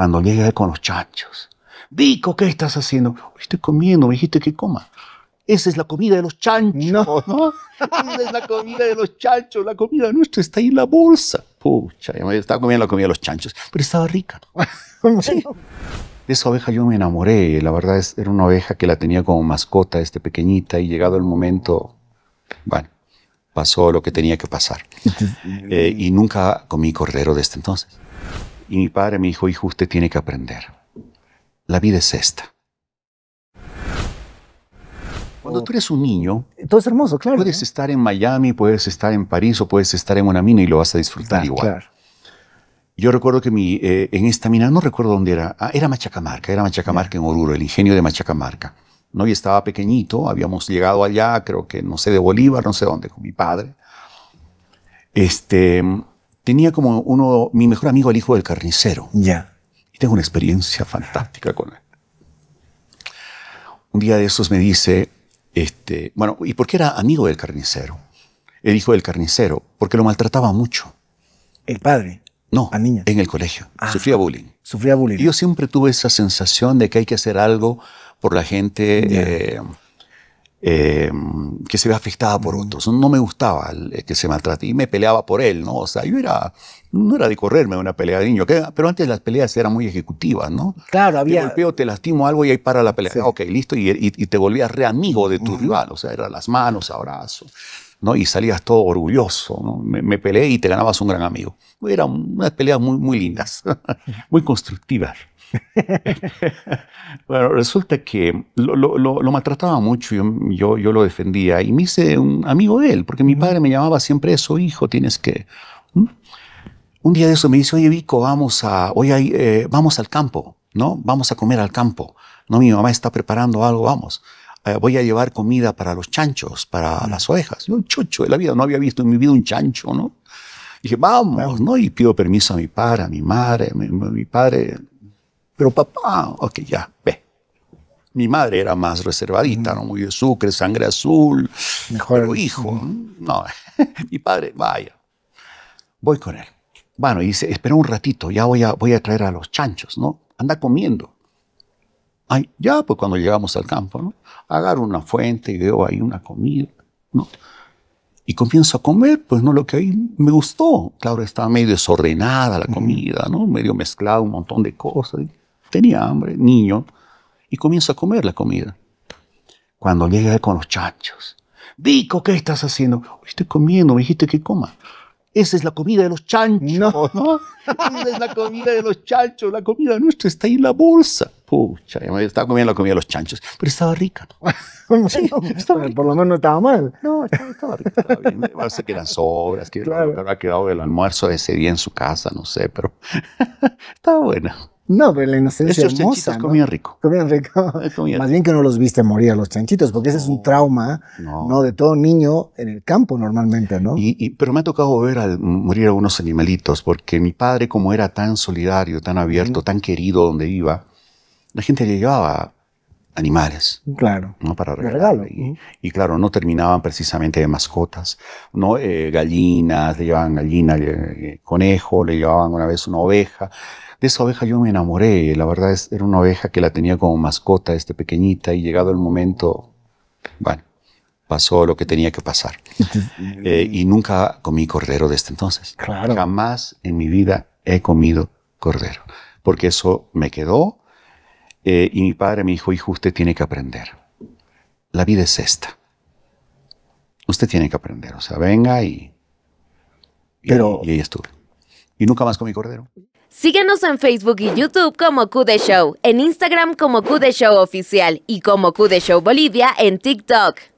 cuando llegué con los chanchos. Vico, ¿qué estás haciendo? Estoy comiendo, me dijiste que coma. Esa es la comida de los chanchos. No, Esa es la comida de los chanchos. La comida nuestra está ahí en la bolsa. Pucha, yo estaba comiendo la comida de los chanchos, pero estaba rica. De esa oveja yo me enamoré. La verdad es, era una oveja que la tenía como mascota, este pequeñita, y llegado el momento, bueno, pasó lo que tenía que pasar. Eh, y nunca comí cordero desde este entonces. Y mi padre me dijo, hijo, usted tiene que aprender. La vida es esta. Cuando oh. tú eres un niño, todo es hermoso, claro. Puedes estar en Miami, puedes estar en París o puedes estar en una mina y lo vas a disfrutar ah, igual. Yo recuerdo que mi, eh, en esta mina, no recuerdo dónde era, ah, era Machacamarca, era Machacamarca en Oruro, el ingenio de Machacamarca. ¿no? Y estaba pequeñito, habíamos llegado allá, creo que no sé, de Bolívar, no sé dónde, con mi padre. Este, tenía como uno, mi mejor amigo, el hijo del carnicero. Ya. Y tengo una experiencia fantástica con él. Un día de esos me dice, este, bueno, ¿y por qué era amigo del carnicero? El hijo del carnicero, porque lo maltrataba mucho. ¿El padre? No, ¿A niña? en el colegio. Ah. sufría bullying. Sufría bullying. yo siempre tuve esa sensación de que hay que hacer algo por la gente. Em, que se ve afectada por otros. No me gustaba el, eh, que se maltrate y me peleaba por él, ¿no? O sea, yo era, no era de correrme a una pelea de niño, pero antes las peleas eran muy ejecutivas, ¿no? Claro, había... Te golpeo, te lastimo algo y ahí para la pelea. Ok, listo, y, y, te volvías re amigo de tu rival, o sea, eran las manos, abrazos. ¿no? Y salías todo orgulloso, ¿no? me, peleé y te ganabas un gran amigo. Eran unas peleas muy, muy lindas, muy constructivas. bueno, resulta que lo, maltrataba mucho, yo, yo, lo defendía y me hice un amigo de él, porque mi padre me llamaba siempre eso, hijo, tienes que... Un día de eso me dice, oye Vico, vamos, a, hoy eh, vamos al campo, ¿no? Vamos a comer al campo. No, mi mamá está preparando algo, vamos. Eh, voy a llevar comida para los chanchos, para las ovejas. Yo, chucho de la vida, no había visto en mi vida un chancho, ¿no? Y dije, vamos, ¿no? Y pido permiso a mi padre, a mi madre, a mi padre pero papá, ok, ya, ve. Mi madre era más reservadita, no muy de sucre, sangre azul. Mejor. hijo, no, mi padre, vaya. Voy con él. Bueno, y dice, espera un ratito, ya voy a, voy a traer a los chanchos, ¿no? Anda comiendo. Ay, ya, pues cuando llegamos al campo, ¿no? Agarro una fuente y veo ahí una comida, ¿no? Y comienzo a comer, pues no lo que ahí me gustó. Claro, estaba medio desordenada la comida, ¿no? Medio mezclado un montón de cosas tenía hambre, niño, y comienza a comer la comida. Cuando llega con los chanchos, Dico, ¿qué estás haciendo? Estoy comiendo, me dijiste que coma. Esa es la comida de los chanchos. No. ¿no? Esa es la comida de los chanchos. La comida nuestra está ahí en la bolsa. Pucha, estaba comiendo la comida de los chanchos. Pero estaba rica. ¿no? Por lo menos no estaba mal. No, estaba rica. Estaba bien. Parece que eran sobras, que claro. habrá quedado el almuerzo ese día en su casa, no sé, pero estaba buena. No, pero la inocencia Es hermosa, chanchitos comían rico. Comían rico. Eh, Más bien que no los viste morir a los chanchitos, porque ese es un trauma no. de todo niño en el campo normalmente, ¿no? Y, pero me ha tocado ver morir a unos animalitos, porque mi padre, como era tan solidario, tan abierto, tan querido donde iba, la gente le llevaba animales. Claro. ¿no? Para Regalo. Y, claro, no terminaban precisamente de mascotas, ¿no? Eh, gallinas, le llevaban gallina, eh, eh, conejo, le llevaban una vez una oveja. De esa oveja yo me enamoré, la verdad es, era una oveja que la tenía como mascota, este pequeñita, y llegado el momento, bueno, pasó lo que tenía que pasar. y nunca comí cordero desde entonces. Claro. Jamás en mi vida he comido cordero, porque eso me quedó eh, y mi padre me dijo, hijo, usted tiene que aprender. La vida es esta. Usted tiene que aprender. O sea, venga y... Pero... Y, ahí estuve. Y nunca más con mi cordero. Síguenos en Facebook y YouTube como Q Show, en Instagram como Q Show Oficial y como Q Show Bolivia en TikTok.